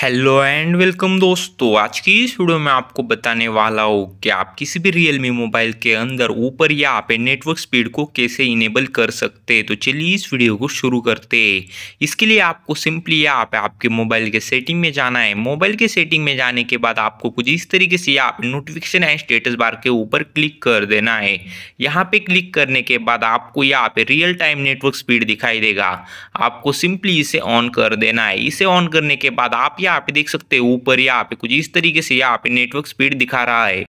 hello and welcome दोस्तों आज की इस वीडियो में आपको बताने वाला हूँ कि आप किसी भी रियलमी मोबाइल के अंदर ऊपर या पे नेटवर्क स्पीड को कैसे इनेबल कर सकते हैं तो चलिए इस वीडियो को शुरू करते हैं इसके लिए आपको सिंपली यहाँ पे आपके मोबाइल के सेटिंग में जाना है मोबाइल के सेटिंग में जाने के बाद आपको कुछ इस तरीके से यहाँ पे नोटिफिकेशन एंड स्टेटस बार के ऊपर क्लिक कर देना है यहाँ पे क्लिक करने के बाद आपको यहाँ पे रियल टाइम नेटवर्क स्पीड दिखाई देगा आपको सिंपली इसे ऑन कर देना है इसे ऑन करने के बाद आप यहाँ पे देख सकते हो ऊपर यहाँ पे कुछ इस तरीके से यहाँ पे नेटवर्क स्पीड दिखा रहा है